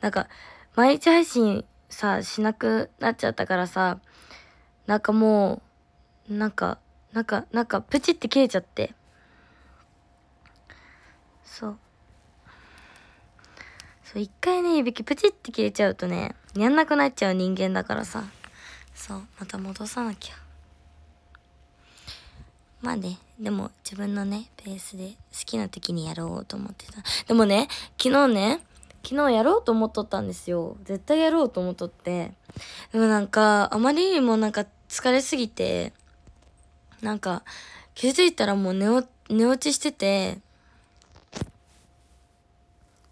なんか、毎日配信さ、しなくなっちゃったからさ、なんかもう、なんか、なんか、なんか、プチって切れちゃって。そう。そう、一回ね、いびきプチって切れちゃうとね、やんなくなっちゃう人間だからさ。そう、また戻さなきゃ。まあね、でも自分のね、ペースで好きな時にやろうと思ってた。でもね、昨日ね、昨日やろうと思っとったんですよ。絶対やろうと思っとって。でもなんか、あまりにもなんか疲れすぎて、なんか、気づいたらもう寝落ちしてて、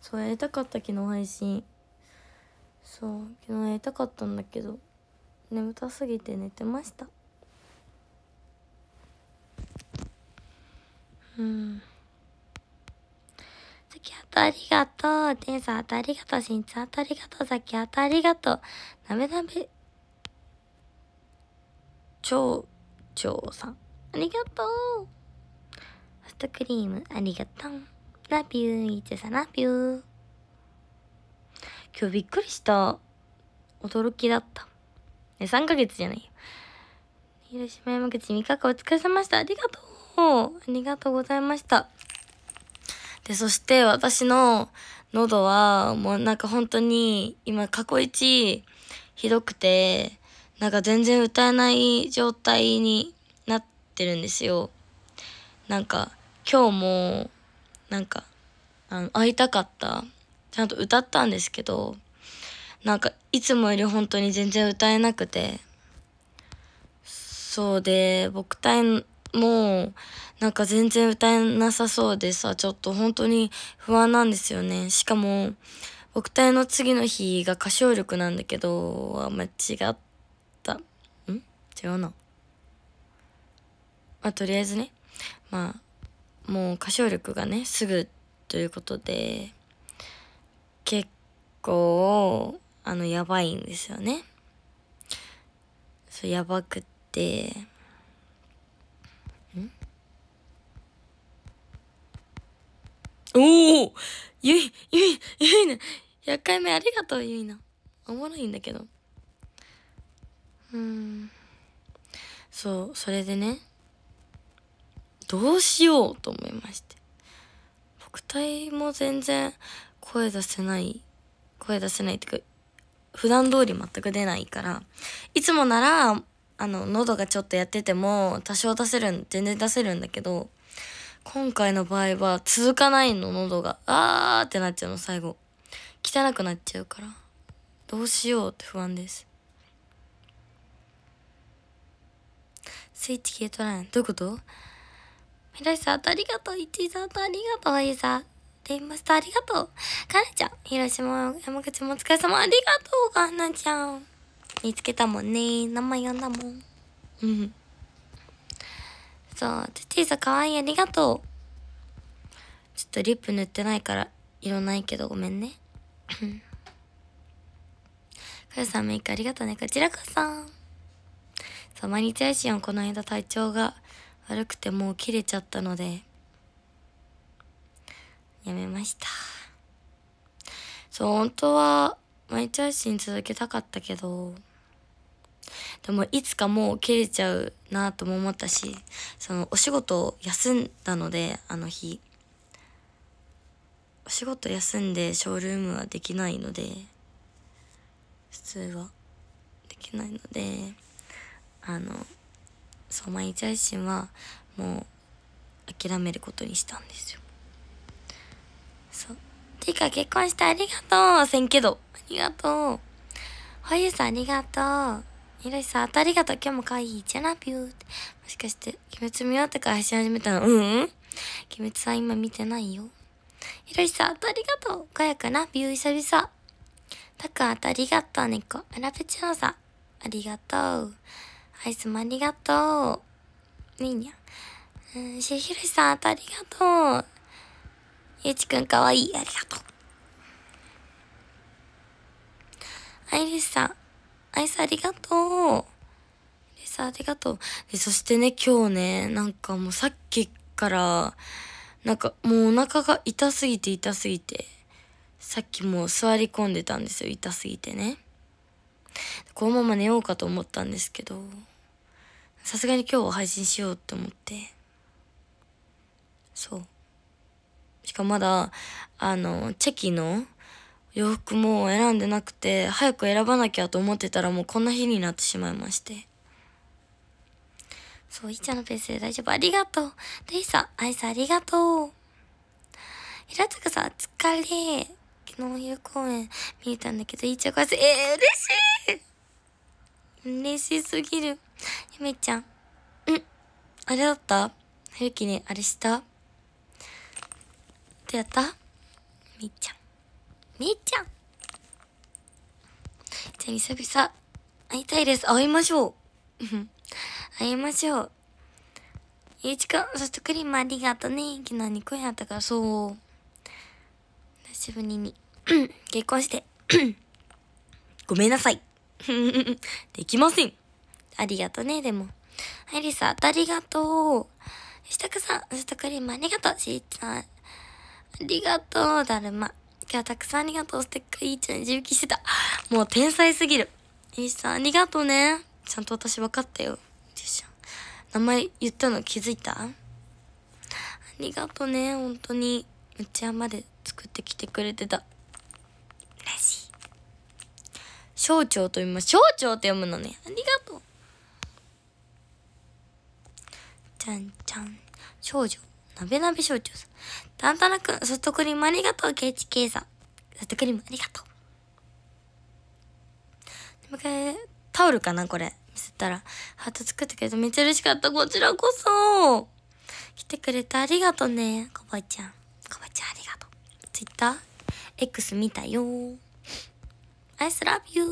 そう、やりたかった昨日配信。そう、昨日やりたかったんだけど、眠たすぎて寝てました。うん。きあとありがとう。てんさんあとありがとう。しんちゃんあとありがとう。さきあとありがとう。なめなめ、ちょう、ちょうさん。ありがとう。ソフトクリーム、ありがとう。ラビュー、いちさラビュー。今日びっくりした。驚きだった。え、3ヶ月じゃないよ。広島山口三日間お疲れ様でした。ありがとう。ありがとうございました。で、そして私の喉は、もうなんか本当に、今過去一ひどくて、なんか全然歌えない状態になってるんですよ。なんか、今日も、なんか、あの、会いたかった。ちゃんと歌ったんですけど、なんか、いつもより本当に全然歌えなくて、そうで、僕の、もうなんか全然歌えなさそうでさ、ちょっと本当に不安なんですよね。しかも、僕体の次の日が歌唱力なんだけど、間違った。ん違うな。まあ、とりあえずね、まあ、もう歌唱力がね、すぐということで、結構、あの、やばいんですよね。そう、やばくって、おおゆい、ゆい、ゆいな。100回目ありがとう、ゆいな。おもろいんだけど。うん。そう、それでね、どうしようと思いまして。僕体も全然声出せない、声出せないっていうか、普段通り全く出ないから、いつもなら、あの、喉がちょっとやってても、多少出せるん、全然出せるんだけど、今回の場合は続かないの、喉が。あーってなっちゃうの、最後。汚くなっちゃうから。どうしようって不安です。スイッチ消えとらん。どういうことみらしさん、ありがとう。いちさん、ありがとう。あいさん、レイマスター、ありがとう。かなちゃん、広島、山口もお疲れ様、ありがとう、かなちゃん。見つけたもんね。名前呼んだもん。うん。そう。テテさんかわいい。ありがとう。ちょっとリップ塗ってないから、色ないけどごめんね。か よさんメイクありがとうね。こちらこそ。そう、毎日配信をこの間体調が悪くてもう切れちゃったので、やめました。そう、本当は、毎日配信続けたかったけど、でもいつかもう切れちゃうなとも思ったし、そのお仕事を休んだので、あの日。お仕事休んでショールームはできないので、普通はできないので、あの、そう、毎日配信はもう諦めることにしたんですよ。そう。てか結婚してありがとうせんけど。ありがとう。ほゆさんありがとう。ひろしさん、あたりがとう。今日も可愛いじゃな、ビューって。もしかして、鬼滅見終わってから始めたのうん鬼滅さん今見てないよ。ひろしさん、あたりがとう。かやかな、ビュー久々。たくあたりがとう、猫。アラペチュさん、ありがとう。アイスもありがとう。にーにゃん。うん、しひろしさん、あたりがとう。ゆうちくんかわいい。ありがとう。アイリスさん、アイスありがとう。レスありがとう。で、そしてね、今日ね、なんかもうさっきから、なんかもうお腹が痛すぎて痛すぎて、さっきもう座り込んでたんですよ、痛すぎてね。このまま寝ようかと思ったんですけど、さすがに今日は配信しようって思って、そう。しかもまだ、あの、チェキの洋服も選んでなくて、早く選ばなきゃと思ってたらもうこんな日になってしまいまして。そう、いっちゃんのペースで大丈夫。ありがとう。レイさん、アイさんありがとう。ひらつくさん、疲れ。昨日夕公演見れたんだけど、いっちゃんこえー、嬉しい嬉しすぎる。ゆめちゃん。うん。あれだったゆきね、あれしたどうやったみっちゃん。みーちゃんじゃあ久々会いたいです会いましょう 会いましょうゆういちくんそしてクリームありがとね昨日に声やったからそう久しぶりに 結婚して ごめんなさい できませんありがとねでもはいりさありがとうしたくさんそしてクリームありがとうしーちゃんありがとうだるま今日たくさんありがとう。ステッカーいいちゃん、自由気してた。もう天才すぎる。いいさん、ありがとうね。ちゃんと私分かったよ。名前言ったの気づいたありがとうね、本当に。うちわまで作ってきてくれてた。嬉しい。小腸と読む。小腸と読むのね。ありがとう。ちゃんちゃん。少女。なべなべ焼酎さん。たんたなくん、ソフトクリームありがとう、ケイチケイさん。ソフトクリームありがとう。もう一回、タオルかなこれ。見せたら。ハート作ってくれてめっちゃ嬉しかった。こちらこそ。来てくれてありがとうね。こばちゃん。こばちゃんありがとう。ツイッター ?X 見たよ。アイスラブユー。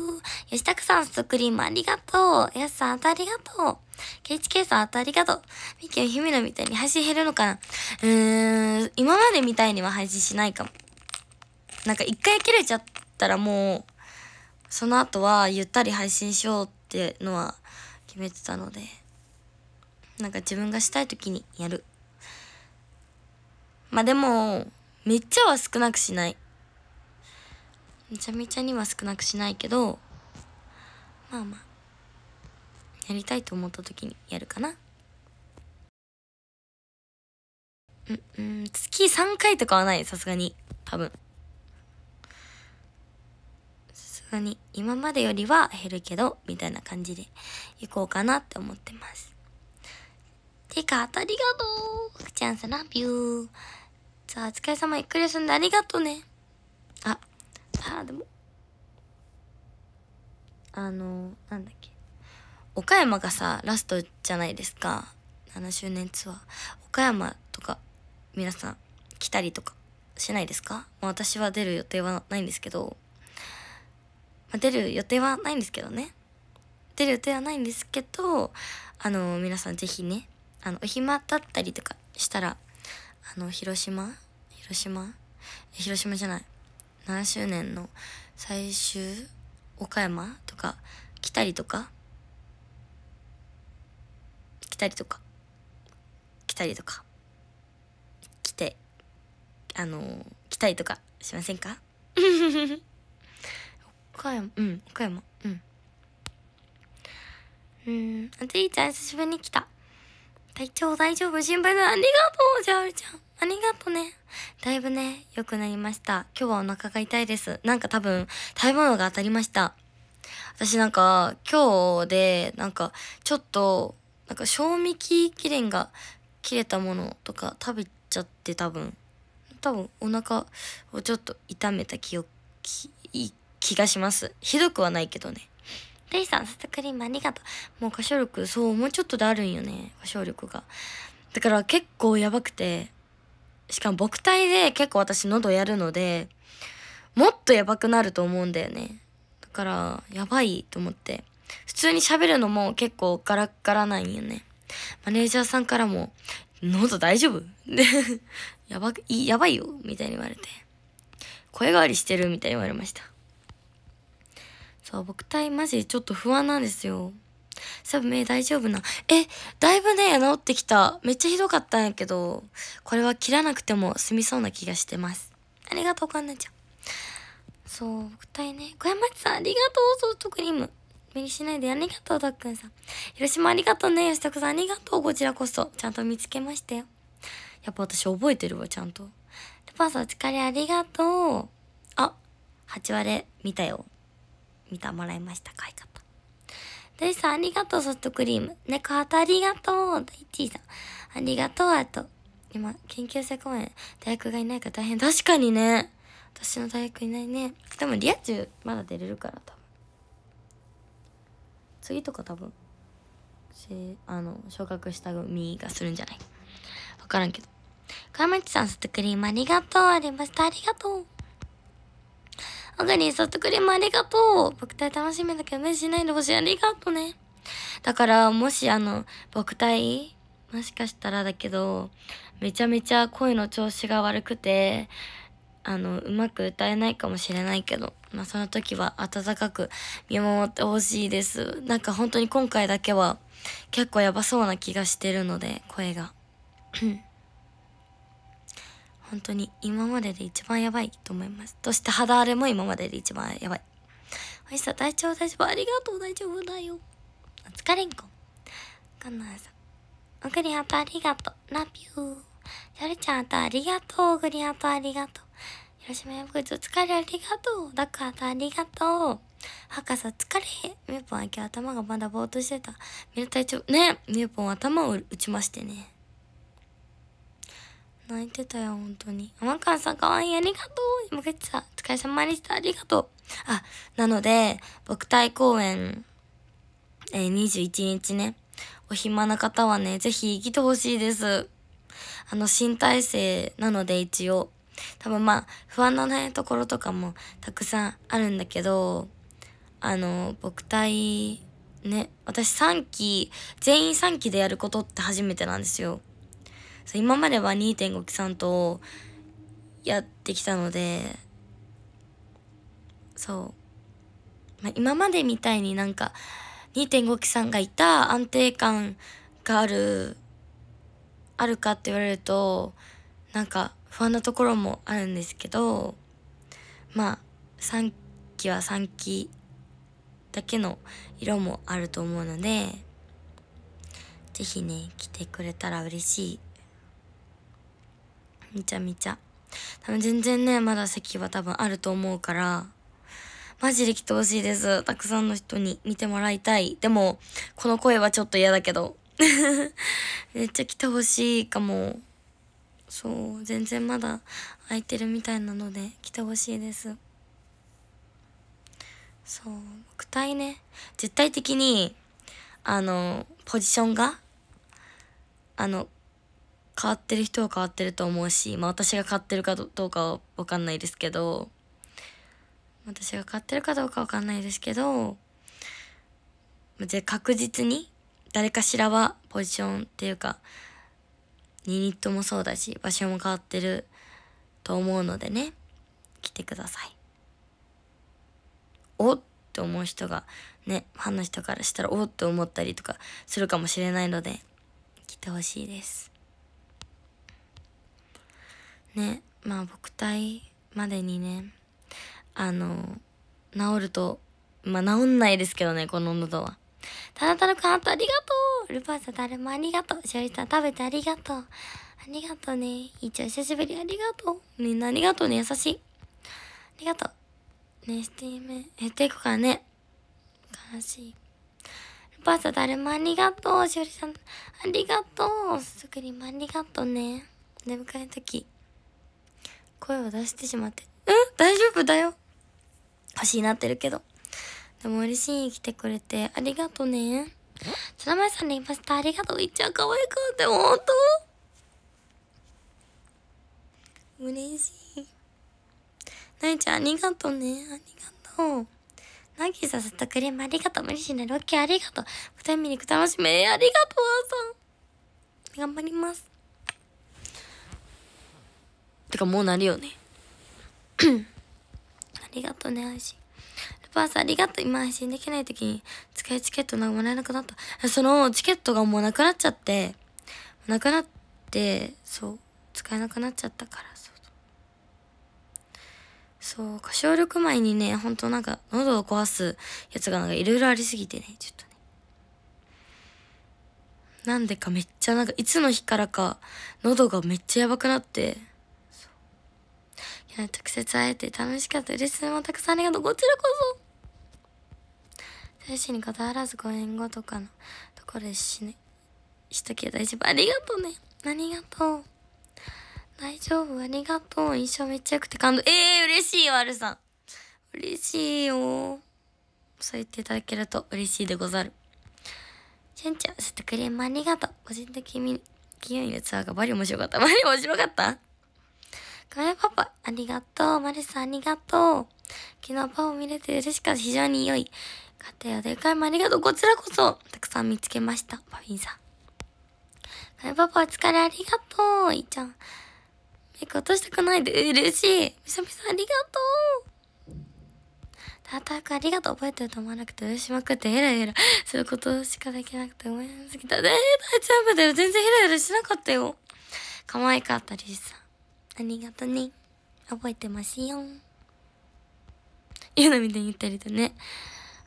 吉高さん、ソフトクリームありがとう。やすさん、ありがとう。ケイチケイさん、あとありがとう。ミキは姫野みたいに配信減るのかなうーん、今までみたいには配信しないかも。なんか一回切れちゃったらもう、その後はゆったり配信しようってのは決めてたので、なんか自分がしたい時にやる。まあでも、めっちゃは少なくしない。めちゃめちゃには少なくしないけど、まあまあ。やりたいと思った時にやるかなうんうん月3回とかはないさすがに多分さすがに今までよりは減るけどみたいな感じでいこうかなって思ってますてかありがとうくちゃんさラビューじゃあお疲れ様ゆっくり休んでありがとうねああでもあのなんだっけ岡山がさラストじゃないですか7周年ツアー岡山とか皆さん来たりとかしないですか、まあ、私は出る予定はないんですけど、まあ、出る予定はないんですけどね出る予定はないんですけどあの皆さん是非ねあのお暇だったりとかしたらあの広島広島広島じゃない7周年の最終岡山とか来たりとかたりとか来たりとか来てあのー、来たりとかしませんか 岡山うん岡山うんうんあついちゃん久しぶりに来た体調大丈夫心配なありがとうじゃあるちゃんありがとうねだいぶね良くなりました今日はお腹が痛いですなんか多分食べ物が当たりました私なんか今日でなんかちょっとなんか賞味期限が切れたものとか食べちゃって多分、多分お腹をちょっと痛めた記憶、気がします。ひどくはないけどね。レイさん、サタクリームありがとう。もう歌唱力、そう、もうちょっとであるんよね、歌唱力が。だから結構やばくて、しかも僕体で結構私喉やるので、もっとやばくなると思うんだよね。だから、やばいと思って。普通に喋るのも結構ガラッガラなんよね。マネージャーさんからも、喉大丈夫でやば、やばいよみたいに言われて。声変わりしてるみたいに言われました。そう、僕体マジちょっと不安なんですよ。サブ目大丈夫な。え、だいぶね、治ってきた。めっちゃひどかったんやけど、これは切らなくても済みそうな気がしてます。ありがとう、かんなちゃん。そう、僕体ね。小山さん、ありがとう、ソフトクリーム。無理しないでありがとう、たっくんさん。広島ありがとうね、吉田さんありがとう、こちらこそ。ちゃんと見つけましたよ。やっぱ私覚えてるわ、ちゃんと。ルパンさんお疲れありがとう。あ、8割見たよ。見た、もらいました、買いかった。イさんありがとう、ソフトクリーム。猫ハートありがとう。ダイチーさん。ありがとう、あと。今、研究生公演、大学がいないから大変。確かにね。私の大学いないね。でもリア充まだ出れるから多分。次とか多分しあの昇格した組がするんじゃない分からんけどかまさんソフトクリームありがとうありましたありがとうオガニーソフトクリームありがとう僕隊楽しみだけど無視しないでほしいありがとうねだからもしあの僕隊もしかしたらだけどめちゃめちゃ声の調子が悪くてあのうまく歌えないかもしれないけどまあ、その時は温かく見守ってほしいです。なんか本当に今回だけは結構やばそうな気がしてるので、声が。本当に今までで一番やばいと思います。そして肌荒れも今までで一番やばい。おいしさ、大丈夫、大丈夫、ありがとう、大丈夫だよ。お疲れんこ。かんなさん。おぐりあとありがとう。ラピュー。しルちゃんあとありがとう。おぐりあとありがとう。広島く口お疲れありがとう。だからありがとう。博士疲れ。みゆぽん今日頭がまだぼーっとしてた。みゆ隊長、ねみゆぽん頭を打ちましてね。泣いてたよ、本当に。甘川さんかわいい。ありがとう。山口さん、お疲れ様でした。ありがとう。あ、なので、僕対公演、えー、21日ね。お暇な方はね、ぜひ来てほしいです。あの、新体制なので一応。多分まあ、不安のな、いところとかもたくさんあるんだけど、あの、僕隊、ね、私3期、全員3期でやることって初めてなんですよ。そう今までは2.5期さんとやってきたので、そう。まあ、今までみたいになんか、2.5期さんがいた安定感がある、あるかって言われると、なんか、不安なところもあるんですけどまあ3期は3期だけの色もあると思うので是非ね来てくれたら嬉しいめちゃめちゃ多分全然ねまだ席は多分あると思うからマジで来てほしいですたくさんの人に見てもらいたいでもこの声はちょっと嫌だけど めっちゃ来てほしいかも。そう全然まだ空いてるみたいなので来てほしいですそう僕体ね絶対的にあのポジションがあの変わってる人は変わってると思うし、まあ、私が変わってるかどうかは分かんないですけど私が変わってるかどうか分かんないですけど確実に誰かしらはポジションっていうかユニットもそうだし、場所も変わってると思うのでね、来てください。おって思う人が、ね、ファンの人からしたらおって思ったりとかするかもしれないので、来てほしいです。ね、まあ、僕隊までにね、あの、治ると、まあ、治んないですけどね、この喉は。ただただくんあとありがとうルパーサだるありがとう。しおりさん食べてありがとう。ありがとうね。一応久しぶりありがとう。みんなありがとうね。優しい。ありがとう。ね、スティーム減っていくからね。悲しい。ルパーサ誰もありがとう。しおりさんありがとう。すずくりもありがとうね。出迎えた時、声を出してしまって。うん大丈夫だよ。欲しいなってるけど。でも嬉しい来てくれてありがとうね。ツラマイさんでいました。ありがとう。いっちゃん可愛くって、ほんと嬉しい。なえちゃん、ありがとうね。ありがとう。なぎさ、ソっトクリームありがとう。無理しない。ロッキーありがとう。二人見に行く楽しみ。ありがとう、あさん。頑張ります。てか、もうなるよね。ありがとうね、あいし。パーんありがとう。今配信できない時に使いチケットなんかもらえなくなった。そのチケットがもうなくなっちゃって、なくなって、そう、使えなくなっちゃったから、そう。そう歌唱力前にね、ほんとなんか喉を壊すやつがなんかいろいろありすぎてね、ちょっとね。なんでかめっちゃなんかいつの日からか喉がめっちゃやばくなって、直接会えて楽しかったです。もたくさんありがとう。こちらこそ。大使にたわらず5年後とかのところで死ね、しときゃ大丈夫。ありがとうね。ありがとう。大丈夫、ありがとう。印象めっちゃ良くて感動。ええー、嬉しいよ、アルさん。嬉しいよ。そう言っていただけると嬉しいでござる。しュんちゃん、セットクリームありがとう。個人的に、気曜いのツアーがバリ面白かった。バリ面白かったカメラパパ、ありがとう。マルさん、ありがとう。昨日パパ見れて嬉しかった。非常に良い。家庭やでかいもありがとう。こちらこそ、たくさん見つけました。パフィンさん。はい、パパお疲れありがとう。いいちゃん。メイク落としたくないで嬉しい。みさみさんありがとう。タータくありがとう。覚えてると思わなくて、しまくって、ヘラヘラいうことしかできなくて、ごめんすぎた。えー、大丈夫だよ。全然ヘラヘラしなかったよ。可愛かったりさ。ありがとね。覚えてますよ。ゆうなみたいに言ったりとね。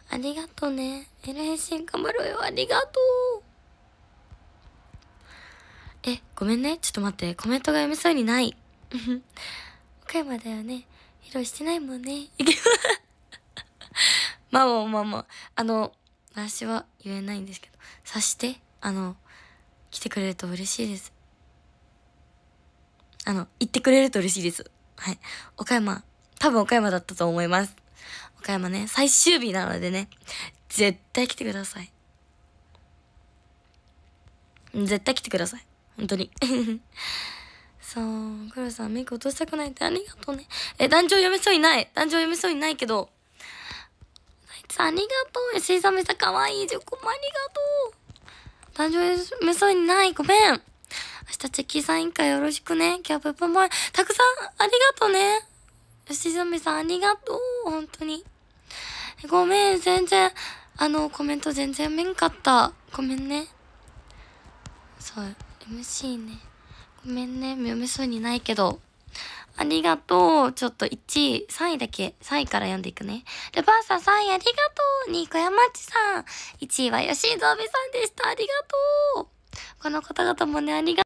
ありがとね。エラ返信頑張ろうよ。ありがとう。え、ごめんね。ちょっと待って。コメントが読めそうにない。岡山だよね。披露してないもんね。まあまあまあまあ。あの、私は言えないんですけど。察して。あの、来てくれると嬉しいです。あの、言ってくれると嬉しいです。はい。岡山、多分岡山だったと思います。岡山ね、最終日なのでね、絶対来てください。絶対来てください。本当に。そう、黒さん、メイク落としたくないってありがとうね。え、団長読めそうにない。団長読めそうにないけど。あいつありがとう。吉井さんめっちゃ可愛い。じゃ、個もありがとう。団長読めそうにない。ごめん。明日チェキーさん委員会よろしくね。キャップもたくさんありがとうね。吉めさんありがとう。本当に。ごめん、全然、あの、コメント全然めんかった。ごめんね。そう、MC ね。ごめんね、読めそうにないけど。ありがとう。ちょっと1位、3位だけ、3位から読んでいくね。ルパンサ3位ありがとう。に小山ちさん。1位は吉井ぞうさんでした。ありがとう。この方々もね、ありがとう。